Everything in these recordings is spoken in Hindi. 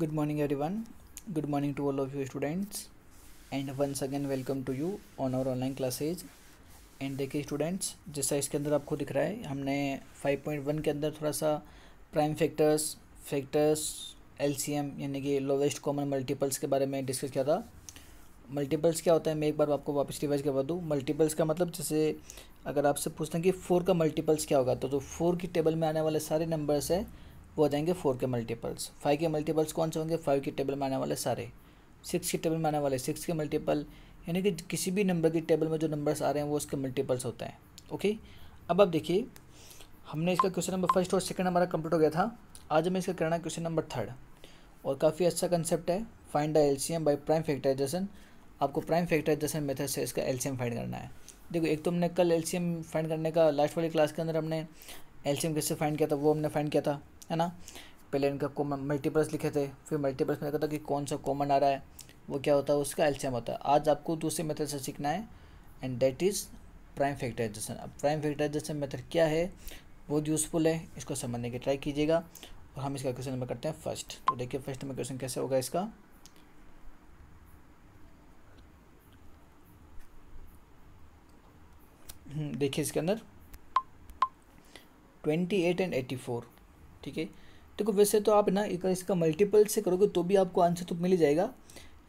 good morning everyone good morning to all of you students and one again welcome to you on our online classes and देखिए स्टूडेंट्स जैसा इसके अंदर आपको दिख रहा है हमने 5.1 के अंदर थोड़ा सा प्राइम फैक्टर्स फैक्टर्स एलसीएम यानी कि लोवेस्ट कॉमन मल्टीपल्स के बारे में डिस्कस किया था मल्टीपल्स क्या होता है मैं एक बार आपको वापस रिवाइज करवा दूँ मल्टीपल्स का मतलब जैसे अगर आपसे पूछते हैं कि फ़ोर का मल्टीपल्स क्या होगा तो जो तो फोर की टेबल में आने वाले सारे नंबर्स हैं वो हो जाएंगे फोर के मल्टीपल्स फाइव के मल्टीपल्स कौन से होंगे फाइव के टेबल में आने वाले सारे सिक्स के टेबल में आने वाले सिक्स के मल्टीपल यानी कि किसी भी नंबर की टेबल में जो नंबर्स आ रहे हैं वो उसके मल्टीपल्स होते हैं ओके अब आप देखिए हमने इसका क्वेश्चन नंबर फर्स्ट और सेकेंड हमारा कंप्लीट हो गया था आज हमें इसका करना क्वेश्चन नंबर थर्ड और काफ़ी अच्छा कंसेप्ट है find the M by prime factorization आपको प्राइम फैक्टराइजेशन मेथड से इसका एम फाइंड करना है देखो एक तो हमने कल एम फाइंड करने का लास्ट वाली क्लास के अंदर हमने एम कैसे फाइंड किया था वो हमने फाइंड किया था है ना पहले इनका कॉमन मल्टीपल्स लिखे थे फिर मल्टीपल्स में लिखा था कि कौन सा कॉमन आ रहा है वो क्या होता है उसका एल्शियम होता है आज आपको दूसरे मेथड से सीखना है and that is prime factorization अब प्राइम फैक्टराइजेशन मेथड क्या है बहुत यूज़फुल है इसको समझने की ट्राई कीजिएगा और हम इसका क्वेश्चन नंबर करते हैं फर्स्ट तो देखिए फर्स्ट नंबर क्वेश्चन कैसे होगा इसका हम्म, देखिए इसके अंदर twenty eight and eighty four ठीक है देखो वैसे तो आप ना एक इसका मल्टीपल से करोगे तो भी आपको आंसर तो मिल जाएगा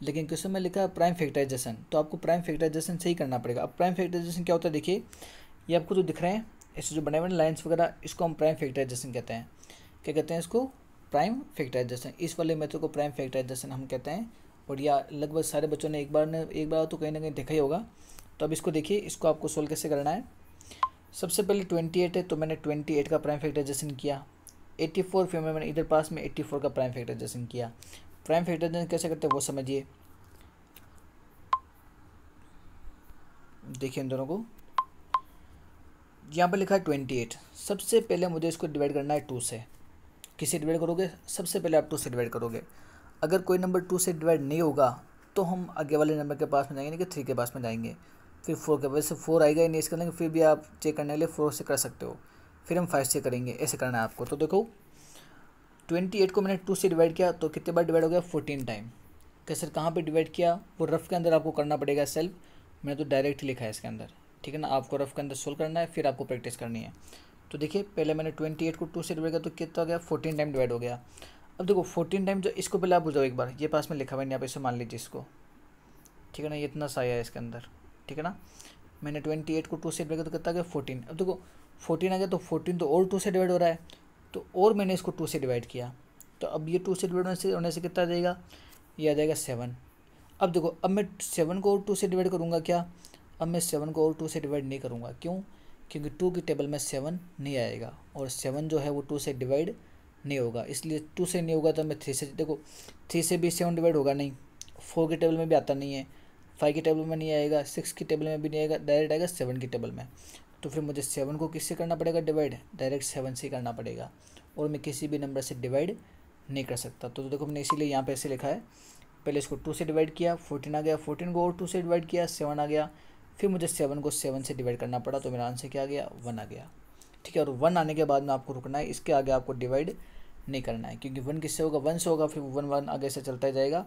लेकिन क्वेश्चन में लिखा है प्राइम फैक्टराइजेशन तो आपको प्राइम फैक्टराइजेशन से ही करना पड़ेगा अब प्राइम फैक्टराइजेशन क्या होता है देखिए ये आपको जो दिख रहे हैं ऐसे जो बने हुए लाइन्स वगैरह इसको हम प्राइम फैक्टराइजेशन कहते हैं क्या कहते हैं इसको प्राइम फैक्टराइजेशन इस वाले मेथड को प्राइम फैक्टराइजेशन हम कहते हैं और या लगभग सारे बच्चों ने एक बार ने एक बार तो कहीं ना कहीं देखा ही होगा तो अब इसको देखिए इसको आपको सोल्व कैसे करना है सबसे पहले ट्वेंटी एट है तो मैंने ट्वेंटी एट का प्राइम फैक्टराइजेशन किया एट्टी फोर फिर मैंने इधर पास में एट्टी फोर का प्राइम फैक्टराइजेशन किया प्राइम फैक्टराइजेशन कैसे करते हैं वो समझिए देखिए इन दोनों को यहाँ पर लिखा है ट्वेंटी एट सबसे पहले मुझे इसको डिवाइड करना है टू से किसे डिवाइड करोगे सबसे पहले आप टू से डिवाइड करोगे अगर कोई नंबर टू से डिवाइड नहीं होगा तो हम आगे वाले नंबर के पास में जाएंगे नहीं कि थ्री के पास में जाएंगे फिर फोर के वैसे से फोर आएगा ही नहीं इसके लेंगे फिर भी आप चेक करने के लिए फोर से कर सकते हो फिर हम फाइव से करेंगे ऐसे करना है आपको तो देखो ट्वेंटी एट को मैंने टू से डिवाइड किया तो कितने बार डिवाइड हो गया फोर्टीन टाइम क्या सर कहाँ पे डिवाइड किया वो रफ़ के अंदर आपको करना पड़ेगा सेल्फ मैंने तो डायरेक्ट ही लिखा है इसके अंदर ठीक है ना आपको रफ़ के अंदर सोल्व करना है फिर आपको प्रैक्टिस करनी है तो देखिए पहले मैंने ट्वेंटी एट को टू से डिवाइड किया तो कितना हो गया फोर्टीन टाइम डिवाइड हो गया अब देखो फोर्टीन टाइम जो इसको पहले आप बुझाओ एक बार ये पास में लिखा हुआ नहीं आप इसे मान लीजिए इसको ठीक है ना ये इतना सा आया है इसके अंदर ठीक है ना मैंने ट्वेंटी एट को टू से डिवाइड किया तो कितना गया फोर्टीन अब देखो फोर्टीन आ गया तो फोर्टीन तो और टू से डिवाइड हो रहा है तो और मैंने इसको टू से डिवाइड किया तो अब ये टू से डिवाइड होने से होने से कितना आ जाएगा ये आ जाएगा सेवन अब देखो अब मैं सेवन को और टू से डिवाइड करूँगा क्या अब मैं सेवन को और टू से डिवाइड नहीं करूँगा क्यों क्योंकि टू की टेबल में सेवन नहीं आएगा और सेवन जो है वो टू से डिवाइड नहीं होगा इसलिए टू से नहीं होगा तो मैं थ्री से देखो थ्री से भी सेवन डिवाइड होगा नहीं फोर के टेबल में भी आता नहीं है फाइव के टेबल में नहीं आएगा सिक्स की टेबल में भी नहीं आएगा डायरेक्ट आएगा सेवन की टेबल में तो फिर मुझे सेवन को किससे करना पड़ेगा डिवाइड डायरेक्ट सेवन से करना पड़ेगा और मैं किसी भी नंबर से डिवाइड नहीं कर सकता तो, तो देखो मैंने इसीलिए यहाँ पे ऐसे लिखा है पहले इसको टू से डिवाइड किया फोर्टीन आ गया फोर्टीन को और टू से डिवाइड किया सेवन आ गया फिर मुझे सेवन को सेवन से डिवाइड करना पड़ा तो मेरा आंसर क्या आ गया वन आ गया ठीक है और वन आने के बाद में आपको रुकना है इसके आगे आपको डिवाइड नहीं करना है क्योंकि वन किससे होगा वन से होगा फिर वन वन आगे से चलता जाएगा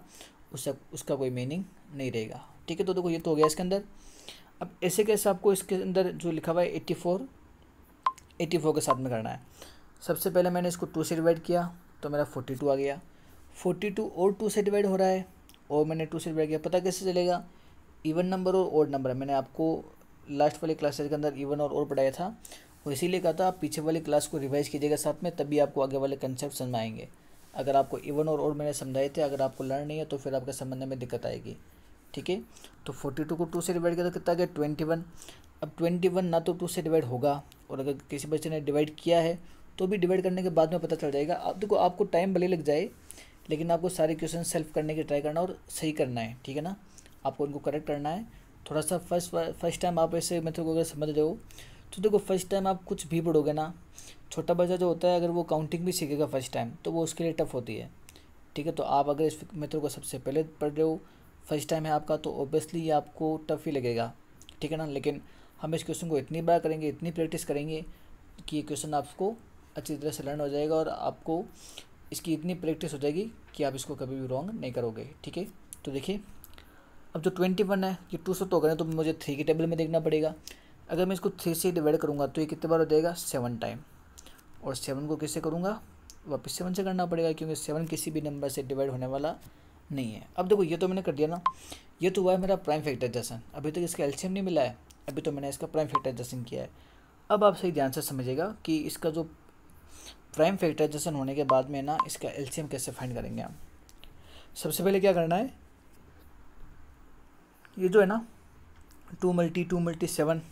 उसका उसका कोई मीनिंग नहीं रहेगा ठीक है तो देखो ये तो हो गया इसके अंदर अब ऐसे कैसे आपको इसके अंदर जो लिखा हुआ है एट्टी फोर एट्टी फोर के साथ में करना है सबसे पहले मैंने इसको टू से डिवाइड किया तो मेरा फोर्टी टू आ गया फोर्टी टू और टू से डिवाइड हो रहा है और मैंने टू से डिवाइड किया पता कैसे चलेगा इवन नंबर और ओड नंबर है मैंने आपको लास्ट वाली क्लासेज के अंदर इवन और ओड पढ़ाया था और इसीलिए कहा था आप पीछे वाली क्लास को रिवाइज कीजिएगा साथ में तभी आपको आगे वाले कंसेप्ट समझ आएंगे अगर आपको इवन और ओड मैंने समझाए थे अगर आपको लर्न नहीं है तो फिर आपके समझने में दिक्कत आएगी ठीक है तो फोर्टी टू को टू से डिवाइड किया तो कितना गया ट्वेंटी वन अब ट्वेंटी वन ना तो टू से डिवाइड होगा और अगर किसी बच्चे ने डिवाइड किया है तो भी डिवाइड करने के बाद में पता चल जाएगा अब देखो आपको टाइम भले लग जाए लेकिन आपको सारे क्वेश्चन सेल्फ करने की ट्राई करना और सही करना है ठीक है ना आपको उनको करेक्ट करना है थोड़ा सा फर्स्ट फर्स्ट टाइम आप ऐसे मेथड को अगर समझ रहे हो तो देखो फर्स्ट टाइम आप कुछ भी पढ़ोगे ना छोटा बच्चा जो होता है अगर वो काउंटिंग भी सीखेगा फर्स्ट टाइम तो वो उसके लिए टफ होती है ठीक है तो आप अगर इस मेथड को सबसे पहले पढ़ रहे हो फर्स्ट टाइम है आपका तो ऑब्वियसली ये आपको टफ ही लगेगा ठीक है ना लेकिन हम इस क्वेश्चन को इतनी बार करेंगे इतनी प्रैक्टिस करेंगे कि ये क्वेश्चन आपको अच्छी तरह से लर्न हो जाएगा और आपको इसकी इतनी प्रैक्टिस हो जाएगी कि आप इसको कभी भी रॉन्ग नहीं करोगे ठीक है तो देखिए अब जो ट्वेंटी वन है ये टू से तो करें तो मुझे थ्री के टेबल में देखना पड़ेगा अगर मैं इसको थ्री से डिवाइड करूँगा तो ये कितने बार हो जाएगा सेवन टाइम और सेवन को कैसे करूँगा वापस सेवन से करना पड़ेगा क्योंकि सेवन किसी भी नंबर से डिवाइड होने वाला नहीं है अब देखो ये तो मैंने कर दिया ना ये तो हुआ है मेरा प्राइम फैक्टर जैसन अभी तक तो इसका एल्शियम नहीं मिला है अभी तो मैंने इसका प्राइम फैक्टर जैसन किया है अब आप सही ध्यान से समझिएगा कि इसका जो प्राइम फैक्टर जैसन होने के बाद में ना इसका एल्शियम कैसे फाइंड करेंगे हम सबसे पहले क्या करना है ये जो है ना two multi two multi seven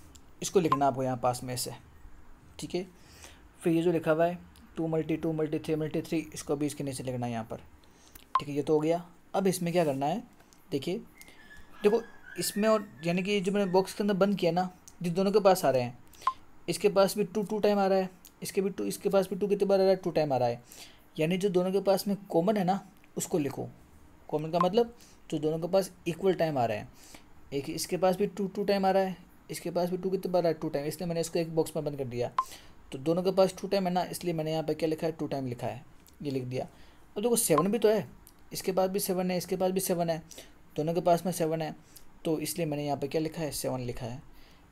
इसको लिखना आपको यहाँ पास में से ठीक है फिर ये जो लिखा हुआ है two multi two multi three multi three इसको भी इसके नीचे लिखना है यहाँ पर ठीक है ये तो हो गया अब इसमें क्या करना है देखिए देखो इसमें और यानी कि जो मैंने बॉक्स के अंदर बंद किया ना जिस दोनों के पास आ रहे हैं इसके पास भी टू टू टाइम आ रहा है इसके भी टू इसके पास भी टू कितने बार आ रहा है टू टाइम आ रहा है यानी जो दोनों के पास में कॉमन है ना उसको लिखो कॉमन का मतलब जो दोनों के पास इक्वल टाइम आ रहा है एक इसके पास भी टू टू टाइम आ रहा है इसके पास भी टू कितने बार आ रहा है टू टाइम इसलिए मैंने इसको एक बॉक्स में बंद कर दिया तो दोनों के पास टू टाइम है ना इसलिए मैंने यहाँ पर क्या लिखा है टू टाइम लिखा है ये लिख दिया और देखो सेवन भी तो है इसके पास भी सेवन है इसके पास भी सेवन है दोनों के पास में सेवन है तो इसलिए मैंने यहाँ पर क्या लिखा है सेवन लिखा है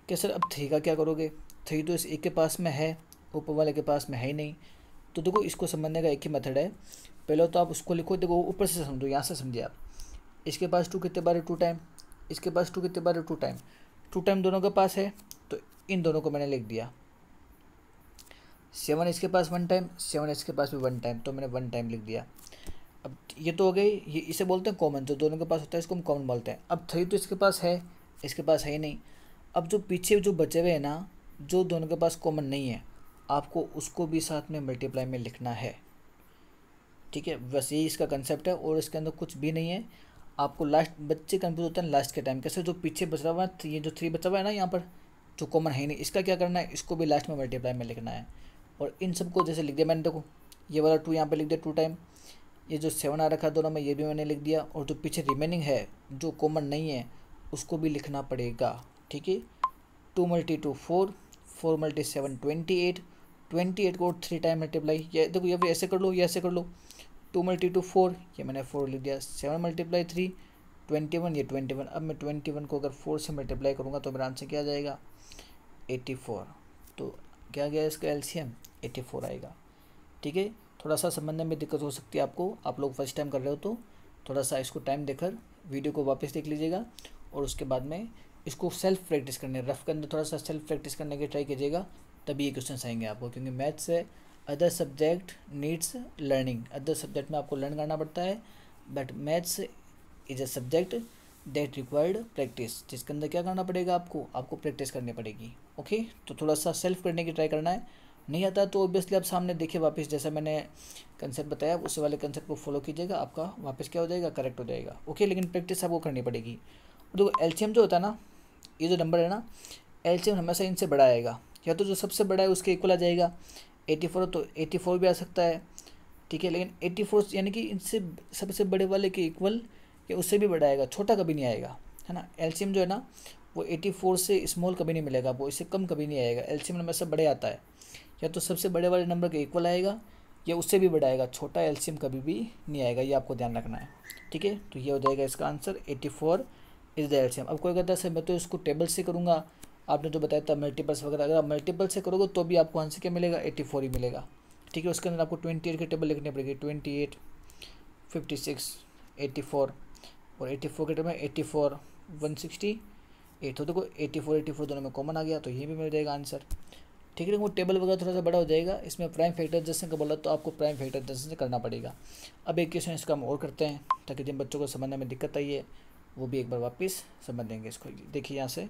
क्या सर अब थ्री का क्या करोगे थ्री तो इस एक के पास में है ऊपर वाले के पास में है ही नहीं तो देखो इसको समझने का एक ही मेथड है पहले तो आप उसको लिखो देखो ऊपर से समझो यहाँ से समझिए आप इसके पास टू कितने बार टू टाइम इसके पास टू कितने बार टू टाइम टू टाइम दोनों के पास है तो इन दोनों को मैंने लिख दिया सेवन इसके पास वन टाइम सेवन इसके पास भी वन टाइम तो मैंने वन टाइम लिख दिया अब ये तो हो गई ये इसे बोलते हैं कॉमन जो दोनों के पास होता है इसको हम कॉमन बोलते हैं अब थ्री तो इसके पास है इसके पास है ही नहीं अब जो पीछे जो बचे हुए हैं ना जो दोनों के पास कॉमन नहीं है आपको उसको भी साथ में मल्टीप्लाई में लिखना है ठीक है बस यही इसका कंसेप्ट है और इसके अंदर कुछ भी नहीं है आपको लास्ट बच्चे कन्फ्यूज होते हैं लास्ट के टाइम कैसे जो पीछे बच रहा हुआ है ये जो थ्री बचा हुआ है ना यहाँ पर जो कॉमन है नहीं इसका क्या करना है इसको भी लास्ट में मल्टीप्लाई में लिखना है और इन सबको जैसे लिख दिया मैंने देखो ये वाला टू यहाँ पर लिख दिया टू टाइम ये जो सेवन आ रखा है दोनों में ये भी मैंने लिख दिया और जो पीछे रिमेनिंग है जो कॉमन नहीं है उसको भी लिखना पड़ेगा ठीक है two multi two four four multi seven twenty eight twenty eight को थ्री टाइम मल्टीप्लाई ये देखो ये ऐसे कर लो या ऐसे कर लो टू मल्टी टू फोर ये मैंने फोर लिख दिया seven multiply three twenty one ये ट्वेंटी वन अब मैं ट्वेंटी वन को अगर फोर से मल्टीप्लाई करूँगा तो मेरा आंसर क्या जाएगा एटी फोर तो क्या गया इसका L C M eighty four आएगा ठीक है थोड़ा सा समझने में दिक्कत हो सकती है आपको आप लोग फर्स्ट टाइम कर रहे हो तो थोड़ा सा इसको टाइम देकर वीडियो को वापस देख लीजिएगा और उसके बाद में इसको सेल्फ प्रैक्टिस करने रफ के अंदर थोड़ा सा सेल्फ प्रैक्टिस करने की ट्राई कीजिएगा तभी ये क्वेश्चन आएंगे आपको क्योंकि मैथ्स है other subject needs learning other subject में आपको लर्न करना पड़ता है but maths is a subject that required practice जिसके अंदर क्या करना पड़ेगा आपको आपको प्रैक्टिस करनी पड़ेगी ओके तो थोड़ा सा सेल्फ करने की ट्राई करना है नहीं आता तो ओबियसली आप सामने देखिए वापस जैसा मैंने कंसेप्ट बताया उस वाले कंसेप्ट को फॉलो कीजिएगा आपका वापस क्या हो जाएगा करेक्ट हो जाएगा ओके लेकिन प्रैक्टिस आपको करनी पड़ेगी देखो एलसीएम जो होता है ना ये जो नंबर है ना एलसीएम हमेशा इनसे बड़ा आएगा या तो जो सबसे बड़ा है उसके इक्वल आ जाएगा एटी फोर तो एटी फोर भी आ सकता है ठीक है लेकिन एटी फोर यानी कि इनसे सबसे बड़े वाले के इक्वल या उससे भी बड़ा आएगा छोटा कभी नहीं आएगा है ना एलसीएम जो है ना वो एटी फोर से स्मॉल कभी नहीं मिलेगा वो इससे कम कभी नहीं आएगा एलसीएम हमेशा बड़े आता है या तो सबसे बड़े वाले नंबर का इक्वल आएगा या उससे भी बड़ा आएगा छोटा एल्शियम कभी भी नहीं आएगा ये आपको ध्यान रखना है ठीक है तो ये हो जाएगा इसका answer eighty four is the LCM अब कोई कहता है सर मैं तो इसको टेबल से करूँगा आपने जो तो बताया था मल्टीपल्स वगैरह अगर आप मल्टीपल से करोगे तो भी आपको आंसर क्या मिलेगा एट्टी फोर ही मिलेगा ठीक है उसके अंदर आपको ट्वेंटी एट की टेबल लिखनी पड़ेगी twenty eight fifty six eighty four और एट्टी फोर के टेबल में eighty four one sixty eight तो देखो एट्टी फोर एट्टी फोर दोनों में कॉमन आ गया तो ये भी मिल जाएगा आंसर ठीक है वो टेबल वगैरह थोड़ा सा बड़ा हो जाएगा इसमें प्राइम फैक्टर जैसे का बोला तो आपको प्राइम फैक्टर जैसे करना पड़ेगा अब एक क्वेश्चन इसका हम और करते हैं ताकि जिन बच्चों को समझने में दिक्कत आई है वो भी एक बार वापस देंगे इसको देखिए यहाँ से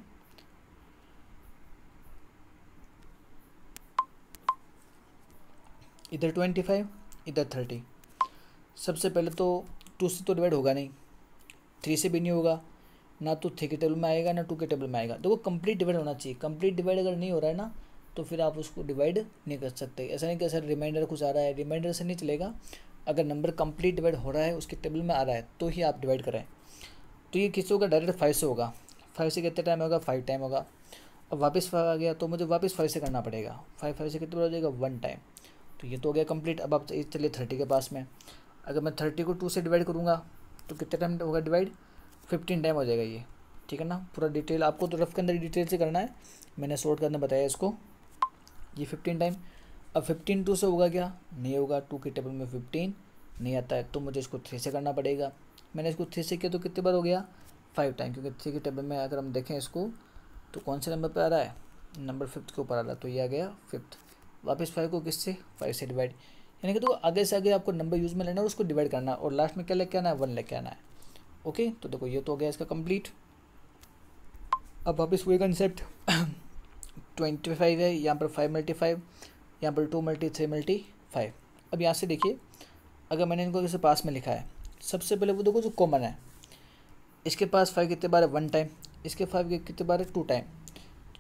इधर ट्वेंटी फाइव इधर थर्टी सबसे पहले तो टू से तो डिवाइड होगा नहीं थ्री से भी नहीं होगा ना तो थ्री के टेबल में आएगा ना टू के टेबल में आएगा देखो कंप्लीट डिवाइड होना चाहिए कंप्लीट डिवाइड अगर नहीं हो रहा है ना तो फिर आप उसको डिवाइड नहीं कर सकते ऐसा नहीं कि सर रिमाइंडर कुछ आ रहा है रिमाइंडर से नहीं चलेगा अगर नंबर कंप्लीट डिवाइड हो रहा है उसके टेबल में आ रहा है तो ही आप डिवाइड करें तो ये किसी होगा डायरेक्ट फाइव से होगा फाइव से कितने टाइम होगा फाइव टाइम होगा अब वापस फाइव आ गया तो मुझे वापस फाइव से करना पड़ेगा फाइव फाइव से कितने बार हो जाएगा वन टाइम तो ये तो हो गया कंप्लीट अब आप चलिए थर्टी के पास में अगर मैं थर्टी को टू से डिवाइड करूँगा तो कितने टाइम होगा डिवाइड फिफ्टीन टाइम हो जाएगा ये ठीक है ना पूरा डिटेल आपको तो रफ के अंदर डिटेल से करना है मैंने शॉर्ट करने बताया इसको ये फिफ्टीन टाइम अब फिफ्टीन टू से होगा क्या नहीं होगा टू के टेबल में फिफ्टीन नहीं आता है तो मुझे इसको थ्री से करना पड़ेगा मैंने इसको थ्री से किया तो कितने बार हो गया फाइव टाइम क्योंकि थ्री के टेबल में अगर हम देखें इसको तो कौन से नंबर पर आ रहा है नंबर फिफ्थ के ऊपर आ रहा है तो ये आ गया फिफ्थ वापस फाइव को किससे फाइव से डिवाइड यानी कि तो आगे से आगे आपको नंबर यूज़ में लेना है और उसको डिवाइड करना है और लास्ट में क्या लेके आना है वन लेके आना है ओके तो देखो ये तो हो गया इसका कंप्लीट अब वापस वही कंसेप्ट ट्वेंटी फाइव है यहाँ पर फाइव मल्टी फाइव यहाँ पर two multi three multi five अब यहाँ से देखिए अगर मैंने इनको किसी पास में लिखा है सबसे पहले वो देखो जो कॉमन है इसके पास फाइव कितने बार है वन टाइम इसके फाइव कितने बार है टू टाइम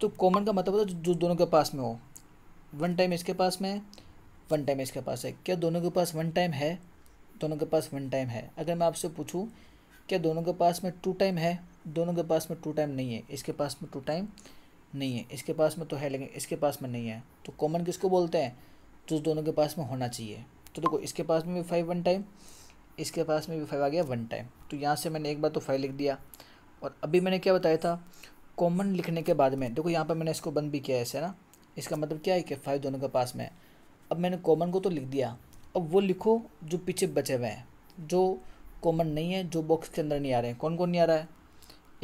तो कॉमन का मतलब होता है जो दोनों के पास में हो वन टाइम इसके पास में है वन टाइम इसके पास है क्या दोनों के पास वन टाइम है दोनों के पास वन टाइम है अगर मैं आपसे पूछूँ क्या दोनों के पास में टू टाइम है दोनों के पास में टू टाइम नहीं है इसके पास में टू टाइम नहीं है इसके पास में तो है लेकिन इसके पास में नहीं है तो कॉमन किसको बोलते हैं जो तो दोनों के पास में होना चाहिए तो देखो इसके पास में भी फाइव वन टाइम इसके पास में भी फाइव आ गया वन टाइम तो यहाँ से मैंने एक बार तो फाइव लिख दिया और अभी मैंने क्या बताया था कॉमन लिखने के बाद में देखो यहाँ पर मैंने इसको बंद भी किया ऐसे ना इसका मतलब क्या है कि फाइव दोनों के पास में है अब मैंने कॉमन को तो लिख दिया अब वो लिखो जो पीछे बचे हुए हैं जो कॉमन नहीं है जो बॉक्स के अंदर नहीं आ रहे हैं कौन कौन नहीं आ रहा है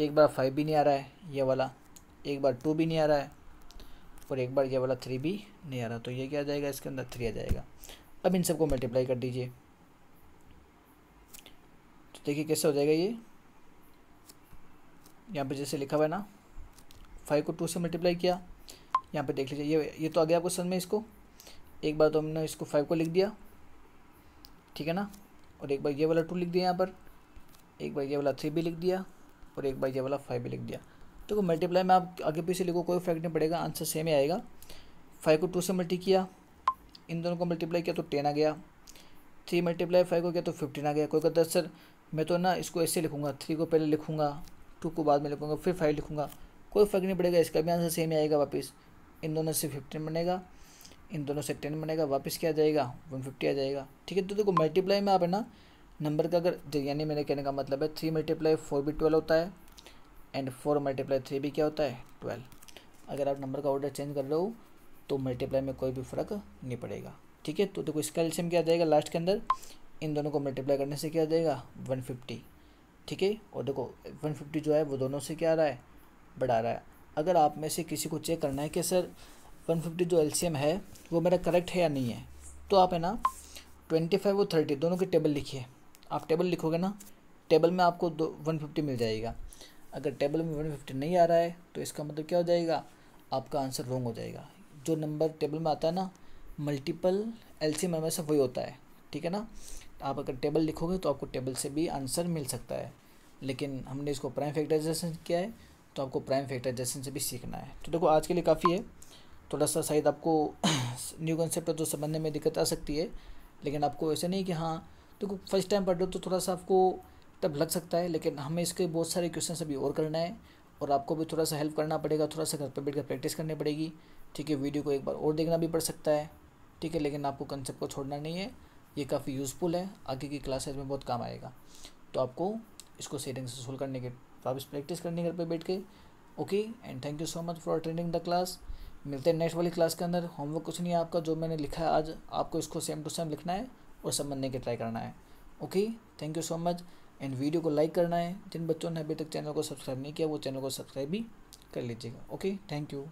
एक बार फाइव भी नहीं आ रहा है ये वाला एक बार टू भी नहीं आ रहा है और एक बार ये वाला थ्री भी नहीं आ रहा तो ये क्या आ जाएगा इसके अंदर थ्री आ जाएगा अब इन सबको मल्टीप्लाई कर दीजिए तो देखिए कैसे हो जाएगा ये यहाँ पे जैसे लिखा हुआ है ना फाइव को टू से मल्टीप्लाई किया यहाँ पे देख लीजिए ये ये तो आ गया आपको समझ में इसको एक बार तो हमने इसको फाइव को लिख दिया ठीक है ना और एक बार ये वाला टू लिख दिया यहाँ पर एक बार ये वाला थ्री भी लिख दिया और एक बार ये वाला फाइव भी लिख दिया देखो मल्टीप्लाई में आप आगे पीछे लिखो कोई फर्क नहीं पड़ेगा आंसर सेम ही आएगा फाइव को टू से मल्टी किया इन दोनों को मल्टीप्लाई किया तो टेन आ गया थ्री मल्टीप्लाई फाइव को किया तो फिफ्टीन आ गया कोई कहता सर मैं तो ना इसको ऐसे लिखूंगा थ्री को पहले लिखूंगा टू को बाद में लिखूंगा फिर फाइव लिखूंगा कोई फर्क नहीं पड़ेगा इसका भी आंसर सेम ही आएगा वापस इन दोनों से फिफ्टीन बनेगा इन दोनों से टेन बनेगा वापस क्या आ जाएगा वन फिफ्टी आ जाएगा ठीक है तो देखो मल्टीप्लाई में आप है ना नंबर का अगर यानी मेरे कहने का मतलब है थ्री मल्टीप्लाई फोर भी ट्वेल्व होता है एंड फोर मल्टीप्लाई थ्री भी क्या होता है ट्वेल्व अगर आप नंबर का ऑर्डर चेंज कर रहे हो तो मल्टीप्लाई में कोई भी फर्क नहीं पड़ेगा ठीक है तो देखो इसका एल्शियम क्या देगा लास्ट के अंदर इन दोनों को मल्टीप्लाई करने से क्या देगा वन फिफ्टी ठीक है और देखो वन फिफ्टी जो है वो दोनों से क्या आ रहा है बढ़ा रहा है अगर आप में से किसी को चेक करना है कि सर वन फिफ्टी जो एल्शियम है वो मेरा करेक्ट है या नहीं है तो आप है ना ट्वेंटी फाइव और थर्टी दोनों की टेबल लिखिए आप टेबल लिखोगे ना टेबल में आपको दो वन फिफ्टी मिल जाएगा अगर टेबल में वन फिफ्टी नहीं आ रहा है तो इसका मतलब क्या हो जाएगा आपका आंसर रॉन्ग हो जाएगा जो नंबर टेबल में आता है ना मल्टीपल एल सी में से वही होता है ठीक है ना आप अगर टेबल लिखोगे तो आपको टेबल से भी आंसर मिल सकता है लेकिन हमने इसको प्राइम फैक्टराइजेशन किया है तो आपको प्राइम फैक्टराइजेशन से भी सीखना है तो देखो आज के लिए काफ़ी है थोड़ा सा शायद आपको न्यू कंसेप्ट जो समझने में दिक्कत आ सकती है लेकिन आपको ऐसे नहीं कि हाँ देखो फर्स्ट टाइम पढ़ रहे हो तो थोड़ा सा आपको तब लग सकता है लेकिन हमें इसके बहुत सारे क्वेश्चन अभी और करना है और आपको भी थोड़ा सा हेल्प करना पड़ेगा थोड़ा सा घर पर बैठ कर प्रैक्टिस करनी पड़ेगी ठीक है वीडियो को एक बार और देखना भी पड़ सकता है ठीक है लेकिन आपको कंसेप्ट को छोड़ना नहीं है ये काफ़ी यूज़फुल है आगे की क्लासेज में बहुत काम आएगा तो आपको इसको सही ढंग से सोल्व करने के तो आप इस प्रैक्टिस करनी घर पर बैठ के okay and thank you so much for attending the class मिलते हैं नेक्स्ट वाली क्लास के अंदर होमवर्क कुछ नहीं है आपका जो मैंने लिखा है आज आपको इसको सेम टू सेम लिखना है और समझने की ट्राई करना है okay thank you so much and video को लाइक करना है जिन बच्चों ने अभी तक चैनल को सब्सक्राइब नहीं किया वो चैनल को सब्सक्राइब भी कर लीजिएगा ओके थैंक यू